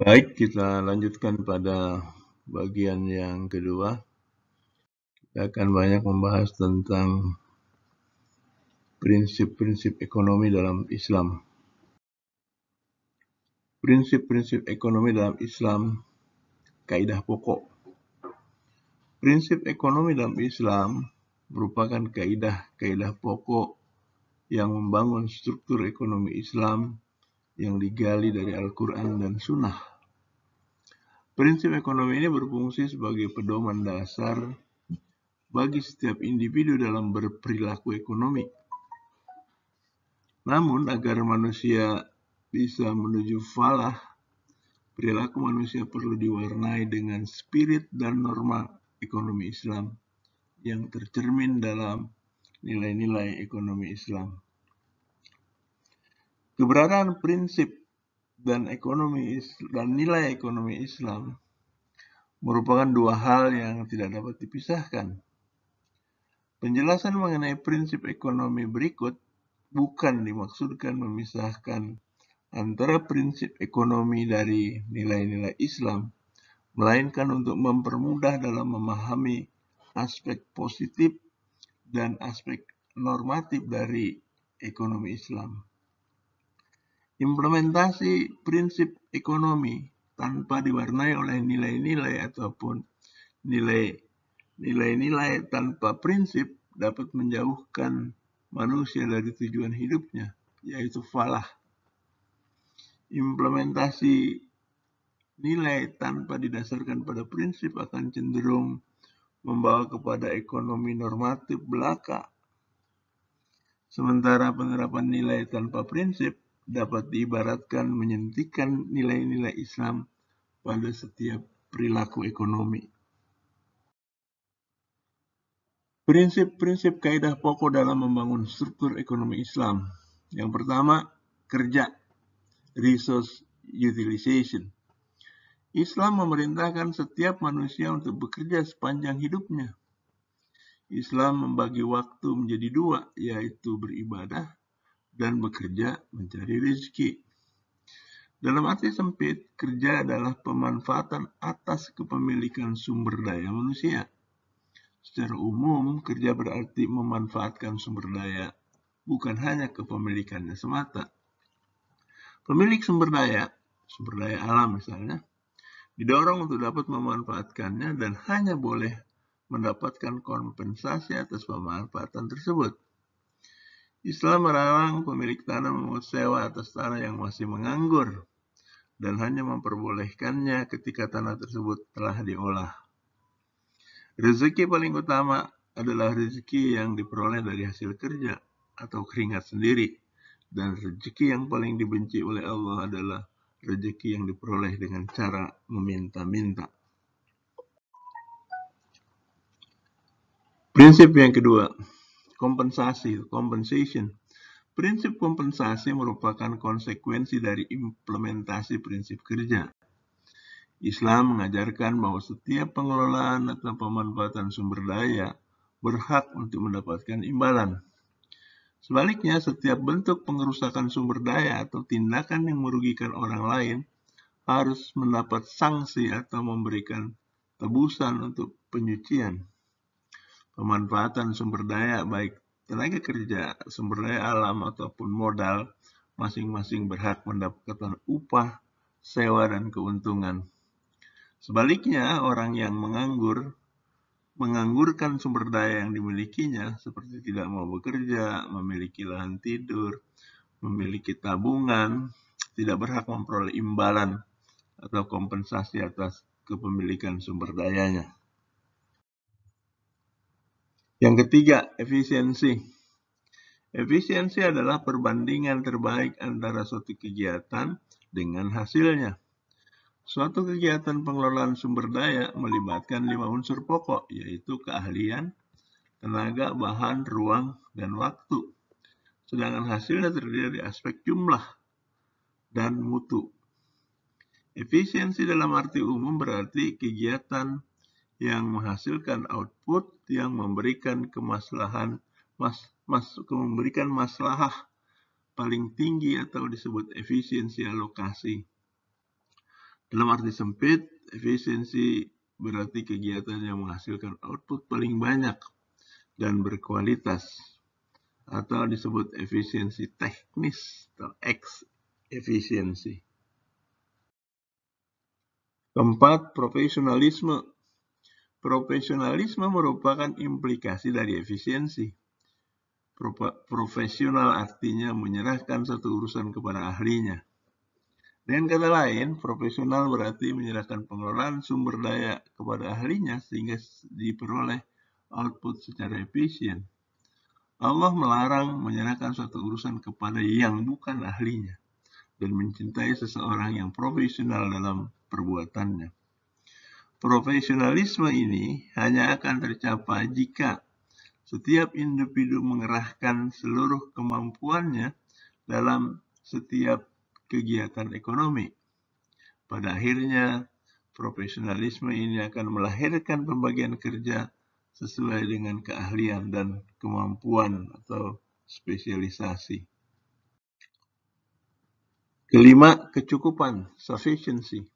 Baik, kita lanjutkan pada bagian yang kedua. Kita akan banyak membahas tentang prinsip-prinsip ekonomi dalam Islam. Prinsip-prinsip ekonomi dalam Islam, kaidah pokok. Prinsip ekonomi dalam Islam merupakan kaidah-kaidah pokok yang membangun struktur ekonomi Islam yang digali dari Al-Quran dan Sunnah. Prinsip ekonomi ini berfungsi sebagai pedoman dasar bagi setiap individu dalam berperilaku ekonomi. Namun, agar manusia bisa menuju falah, perilaku manusia perlu diwarnai dengan spirit dan norma ekonomi Islam yang tercermin dalam nilai-nilai ekonomi Islam. Keberadaan prinsip dan ekonomi dan nilai ekonomi Islam merupakan dua hal yang tidak dapat dipisahkan. Penjelasan mengenai prinsip ekonomi berikut bukan dimaksudkan memisahkan antara prinsip ekonomi dari nilai-nilai Islam, melainkan untuk mempermudah dalam memahami aspek positif dan aspek normatif dari ekonomi Islam implementasi prinsip ekonomi tanpa diwarnai oleh nilai-nilai ataupun nilai nilai-nilai tanpa prinsip dapat menjauhkan manusia dari tujuan hidupnya, yaitu falah. Implementasi nilai tanpa didasarkan pada prinsip akan cenderung membawa kepada ekonomi normatif belaka. Sementara penerapan nilai tanpa prinsip dapat diibaratkan menyentikan nilai-nilai Islam pada setiap perilaku ekonomi. Prinsip-prinsip kaidah pokok dalam membangun struktur ekonomi Islam. Yang pertama, kerja, resource utilization. Islam memerintahkan setiap manusia untuk bekerja sepanjang hidupnya. Islam membagi waktu menjadi dua, yaitu beribadah dan bekerja mencari rezeki. Dalam arti sempit, kerja adalah pemanfaatan atas kepemilikan sumber daya manusia. Secara umum, kerja berarti memanfaatkan sumber daya, bukan hanya kepemilikannya semata. Pemilik sumber daya, sumber daya alam misalnya, didorong untuk dapat memanfaatkannya dan hanya boleh mendapatkan kompensasi atas pemanfaatan tersebut. Islam melarang pemilik tanah memungut sewa atas tanah yang masih menganggur dan hanya memperbolehkannya ketika tanah tersebut telah diolah. Rezeki paling utama adalah rezeki yang diperoleh dari hasil kerja atau keringat sendiri dan rezeki yang paling dibenci oleh Allah adalah rezeki yang diperoleh dengan cara meminta-minta. Prinsip yang kedua, Kompensasi, compensation. Prinsip kompensasi merupakan konsekuensi dari implementasi prinsip kerja. Islam mengajarkan bahwa setiap pengelolaan atau pemanfaatan sumber daya berhak untuk mendapatkan imbalan. Sebaliknya, setiap bentuk pengerusakan sumber daya atau tindakan yang merugikan orang lain harus mendapat sanksi atau memberikan tebusan untuk penyucian pemanfaatan sumber daya baik tenaga kerja, sumber daya alam ataupun modal masing-masing berhak mendapatkan upah, sewa dan keuntungan. Sebaliknya, orang yang menganggur menganggurkan sumber daya yang dimilikinya seperti tidak mau bekerja, memiliki lahan tidur, memiliki tabungan, tidak berhak memperoleh imbalan atau kompensasi atas kepemilikan sumber dayanya. Yang ketiga, efisiensi. Efisiensi adalah perbandingan terbaik antara suatu kegiatan dengan hasilnya. Suatu kegiatan pengelolaan sumber daya melibatkan lima unsur pokok, yaitu keahlian, tenaga, bahan, ruang, dan waktu. Sedangkan hasilnya terdiri dari aspek jumlah dan mutu. Efisiensi dalam arti umum berarti kegiatan yang menghasilkan output yang memberikan kemaslahan mas, mas, memberikan maslahah paling tinggi atau disebut efisiensi alokasi. Dalam arti sempit, efisiensi berarti kegiatan yang menghasilkan output paling banyak dan berkualitas atau disebut efisiensi teknis atau X efisiensi. Keempat, profesionalisme Profesionalisme merupakan implikasi dari efisiensi. Profesional artinya menyerahkan satu urusan kepada ahlinya. Dengan kata lain, profesional berarti menyerahkan pengelolaan sumber daya kepada ahlinya sehingga diperoleh output secara efisien. Allah melarang menyerahkan suatu urusan kepada yang bukan ahlinya dan mencintai seseorang yang profesional dalam perbuatannya. Profesionalisme ini hanya akan tercapai jika setiap individu mengerahkan seluruh kemampuannya dalam setiap kegiatan ekonomi. Pada akhirnya, profesionalisme ini akan melahirkan pembagian kerja sesuai dengan keahlian dan kemampuan atau spesialisasi. Kelima, kecukupan, sufficiency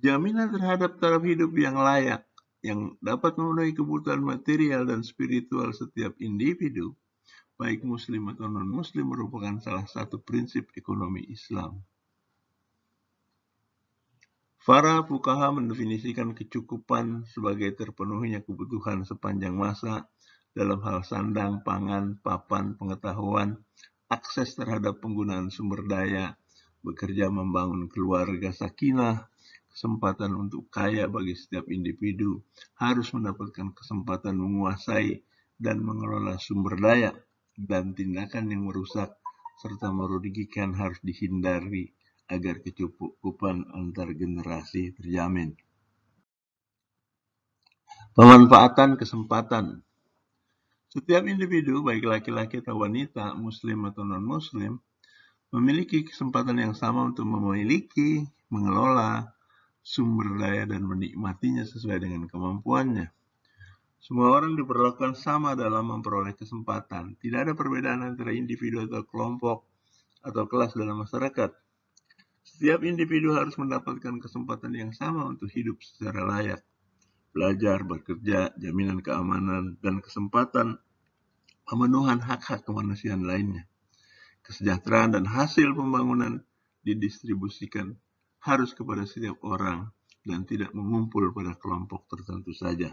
jaminan terhadap taraf hidup yang layak yang dapat memenuhi kebutuhan material dan spiritual setiap individu, baik muslim atau non-muslim merupakan salah satu prinsip ekonomi Islam. Para fukaha mendefinisikan kecukupan sebagai terpenuhinya kebutuhan sepanjang masa dalam hal sandang, pangan, papan, pengetahuan, akses terhadap penggunaan sumber daya, bekerja membangun keluarga sakinah, kesempatan untuk kaya bagi setiap individu, harus mendapatkan kesempatan menguasai dan mengelola sumber daya, dan tindakan yang merusak serta merugikan harus dihindari agar kecukupan antar generasi terjamin. Pemanfaatan kesempatan Setiap individu, baik laki-laki atau wanita, muslim atau non-muslim, memiliki kesempatan yang sama untuk memiliki, mengelola, sumber daya dan menikmatinya sesuai dengan kemampuannya. Semua orang diperlakukan sama dalam memperoleh kesempatan. Tidak ada perbedaan antara individu atau kelompok atau kelas dalam masyarakat. Setiap individu harus mendapatkan kesempatan yang sama untuk hidup secara layak. Belajar, bekerja, jaminan keamanan, dan kesempatan pemenuhan hak-hak kemanusiaan lainnya. Kesejahteraan dan hasil pembangunan didistribusikan harus kepada setiap orang dan tidak mengumpul pada kelompok tertentu saja.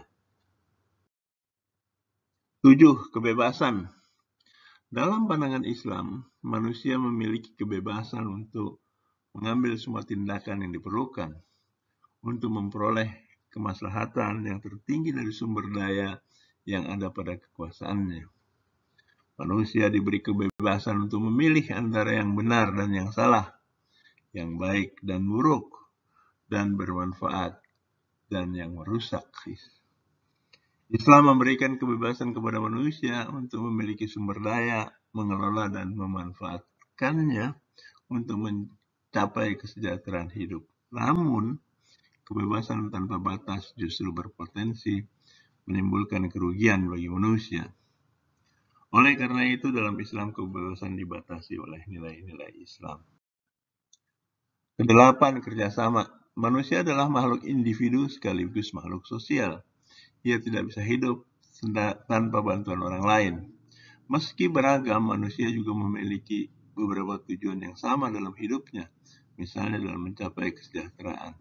7. Kebebasan Dalam pandangan Islam, manusia memiliki kebebasan untuk mengambil semua tindakan yang diperlukan untuk memperoleh kemaslahatan yang tertinggi dari sumber daya yang ada pada kekuasaannya. Manusia diberi kebebasan untuk memilih antara yang benar dan yang salah, yang baik dan buruk, dan bermanfaat, dan yang merusak. Islam memberikan kebebasan kepada manusia untuk memiliki sumber daya, mengelola, dan memanfaatkannya untuk mencapai kesejahteraan hidup. Namun, kebebasan tanpa batas justru berpotensi menimbulkan kerugian bagi manusia. Oleh karena itu, dalam Islam kebebasan dibatasi oleh nilai-nilai Islam. Kedelapan, kerjasama. Manusia adalah makhluk individu sekaligus makhluk sosial. Ia tidak bisa hidup tanpa bantuan orang lain. Meski beragam, manusia juga memiliki beberapa tujuan yang sama dalam hidupnya, misalnya dalam mencapai kesejahteraan.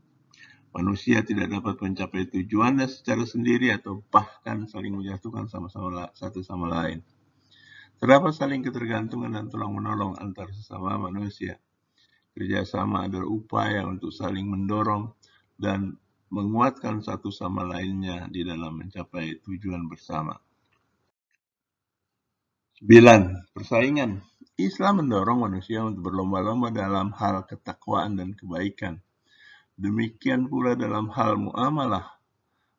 Manusia tidak dapat mencapai tujuannya secara sendiri atau bahkan saling menjatuhkan sama-sama satu sama lain. Terdapat saling ketergantungan dan tolong menolong antar sesama manusia kerjasama, upaya untuk saling mendorong dan menguatkan satu sama lainnya di dalam mencapai tujuan bersama. 9. Persaingan Islam mendorong manusia untuk berlomba-lomba dalam hal ketakwaan dan kebaikan. Demikian pula dalam hal muamalah,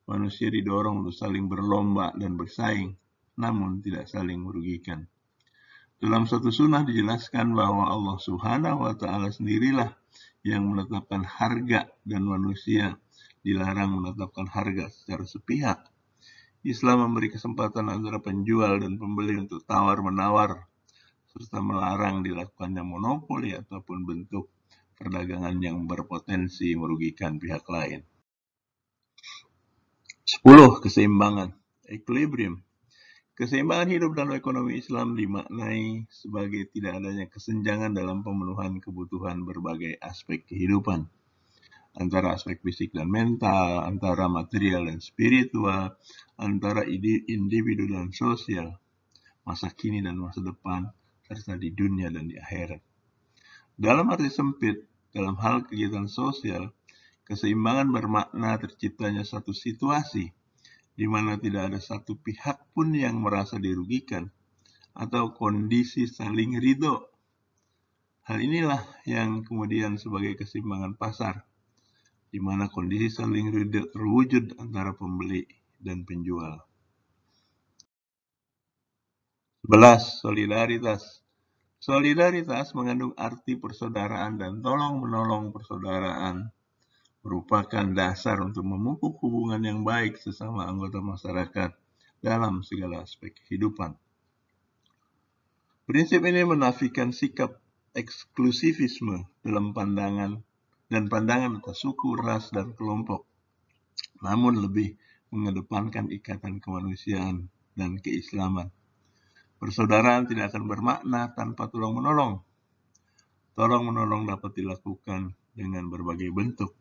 manusia didorong untuk saling berlomba dan bersaing, namun tidak saling merugikan. Dalam satu sunnah dijelaskan bahwa Allah Subhanahu wa taala sendirilah yang menetapkan harga dan manusia dilarang menetapkan harga secara sepihak. Islam memberi kesempatan antara penjual dan pembeli untuk tawar-menawar serta melarang dilakukannya monopoli ataupun bentuk perdagangan yang berpotensi merugikan pihak lain. 10. Keseimbangan Equilibrium Keseimbangan hidup dalam ekonomi Islam dimaknai sebagai tidak adanya kesenjangan dalam pemenuhan kebutuhan berbagai aspek kehidupan, antara aspek fisik dan mental, antara material dan spiritual, antara individu dan sosial, masa kini dan masa depan, serta di dunia dan di akhirat. Dalam arti sempit, dalam hal kegiatan sosial, keseimbangan bermakna terciptanya satu situasi – di mana tidak ada satu pihak pun yang merasa dirugikan, atau kondisi saling ridho. Hal inilah yang kemudian sebagai keseimbangan pasar, di mana kondisi saling ridho terwujud antara pembeli dan penjual. 11. Solidaritas Solidaritas mengandung arti persaudaraan dan tolong-menolong persaudaraan merupakan dasar untuk memupuk hubungan yang baik sesama anggota masyarakat dalam segala aspek kehidupan. Prinsip ini menafikan sikap eksklusivisme dalam pandangan dan pandangan atas suku, ras, dan kelompok, namun lebih mengedepankan ikatan kemanusiaan dan keislaman. Persaudaraan tidak akan bermakna tanpa tolong-menolong. Tolong-menolong dapat dilakukan dengan berbagai bentuk,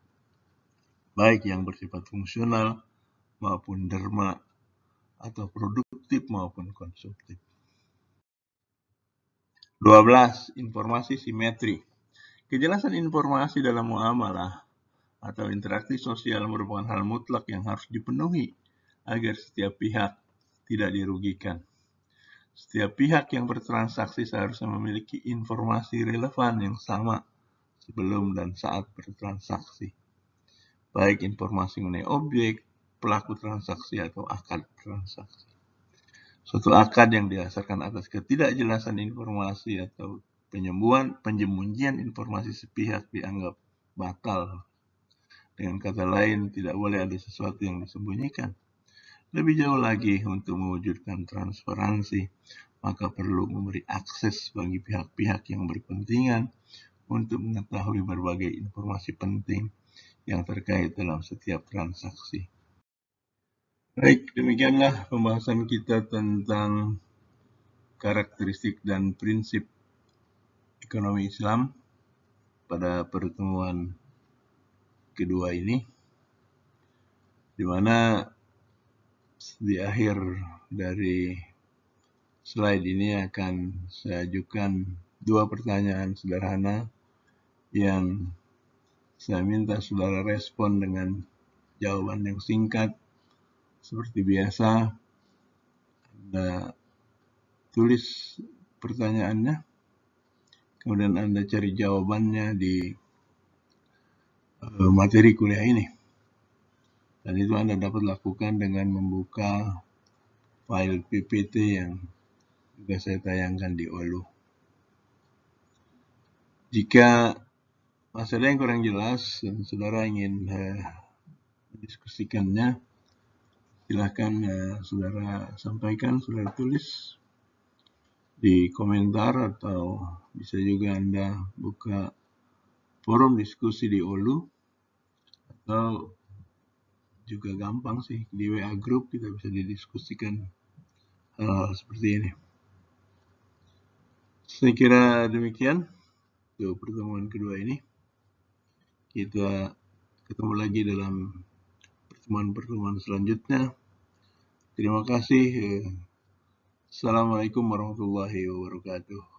baik yang bersifat fungsional maupun derma atau produktif maupun konsumtif. 12. Informasi simetri Kejelasan informasi dalam muamalah atau interaksi sosial merupakan hal mutlak yang harus dipenuhi agar setiap pihak tidak dirugikan. Setiap pihak yang bertransaksi seharusnya memiliki informasi relevan yang sama sebelum dan saat bertransaksi baik informasi mengenai objek, pelaku transaksi, atau akad transaksi. Suatu akad yang dihasilkan atas ketidakjelasan informasi atau penyembuhan, penjemunjian informasi sepihak dianggap batal. Dengan kata lain, tidak boleh ada sesuatu yang disembunyikan. Lebih jauh lagi, untuk mewujudkan transparansi, maka perlu memberi akses bagi pihak-pihak yang berkepentingan untuk mengetahui berbagai informasi penting yang terkait dalam setiap transaksi. Baik, demikianlah pembahasan kita tentang karakteristik dan prinsip ekonomi Islam pada pertemuan kedua ini, di mana di akhir dari slide ini akan saya ajukan dua pertanyaan sederhana yang saya minta saudara respon dengan jawaban yang singkat. Seperti biasa, Anda tulis pertanyaannya, kemudian Anda cari jawabannya di eh, materi kuliah ini. Dan itu Anda dapat lakukan dengan membuka file PPT yang juga saya tayangkan di Olu. Jika masalah yang kurang jelas dan saudara ingin eh, diskusikannya, silahkan eh, saudara sampaikan, saudara tulis di komentar atau bisa juga Anda buka forum diskusi di OLU atau juga gampang sih di WA grup kita bisa didiskusikan hal-hal seperti ini. Saya kira demikian untuk pertemuan kedua ini. Kita ketemu lagi dalam pertemuan-pertemuan selanjutnya. Terima kasih. Eh, Assalamualaikum warahmatullahi wabarakatuh.